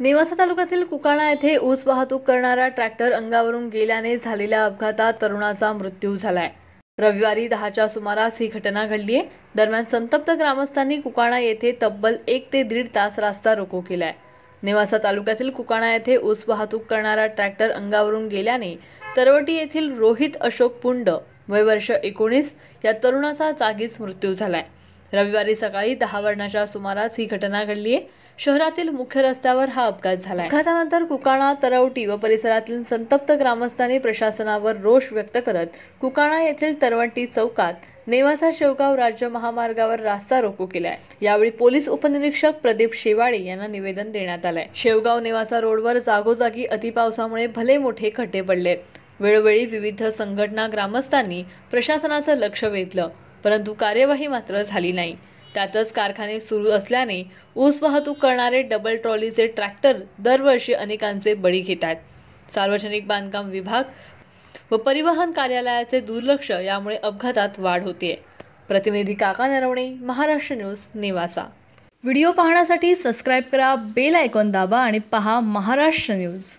नेवासा तालुक्यातील कुकाणा येथे ऊस वाहतूक करणारा ट्रॅक्टर अंगावरून गेल्याने झालेल्या अपघातात तरुणाचा मृत्यू झालाय रविवारी दहाच्या सुमारास ही घटना घडलीय दरम्यान संतप्त ग्रामस्थांनी कुकाणा येथे तब्बल एक ते दीड तास रास्ता रोको केलाय नेवासा तालुक्यातील कुकाणा येथे ऊस वाहतूक करणारा ट्रॅक्टर अंगावरून गेल्याने तरवटी येथील रोहित अशोक पुंड वय वर्ष एकोणीस या तरुणाचा जागीच मृत्यू झालाय रविवारी सकाळी दहा वाजण्याच्या सुमारास ही घटना घडली आहे शहरातील मुख्य रस्त्यावर हा अपघात झाला अपघातानंतर कुकाणा तरवटी व परिसरातील संतप्त ग्रामस्थांनी प्रशासनावर रोष व्यक्त करत कुकाणा येथील तरवटी चौकात नेवासा शेवगाव राज्य महामार्गावर रास्ता रोको केलाय यावेळी पोलीस उपनिरीक्षक प्रदीप शेवाळे यांना निवेदन देण्यात आलंय शेवगाव नेवासा रोडवर जागोजागी अतिपावसामुळे भले मोठे खड्डे पडलेत वेळोवेळी विविध संघटना ग्रामस्थांनी प्रशासनाचं लक्ष वेधलं परंतु कार्यवाही मात्र झाली नाही त्यातच कारखाने सुरू असल्याने ऊस वाहतूक करणारे डबल ट्रॉलीचे ट्रॅक्टर दरवर्षी अनेकांचे बळी घेत आहेत सार्वजनिक बांधकाम विभाग व परिवहन कार्यालयाचे दुर्लक्ष यामुळे अपघातात वाढ होते प्रतिनिधी काका नरवणे महाराष्ट्र न्यूज नेवासा व्हिडिओ पाहण्यासाठी सबस्क्राईब करा बेल आयकॉन दाबा आणि पहा महाराष्ट्र न्यूज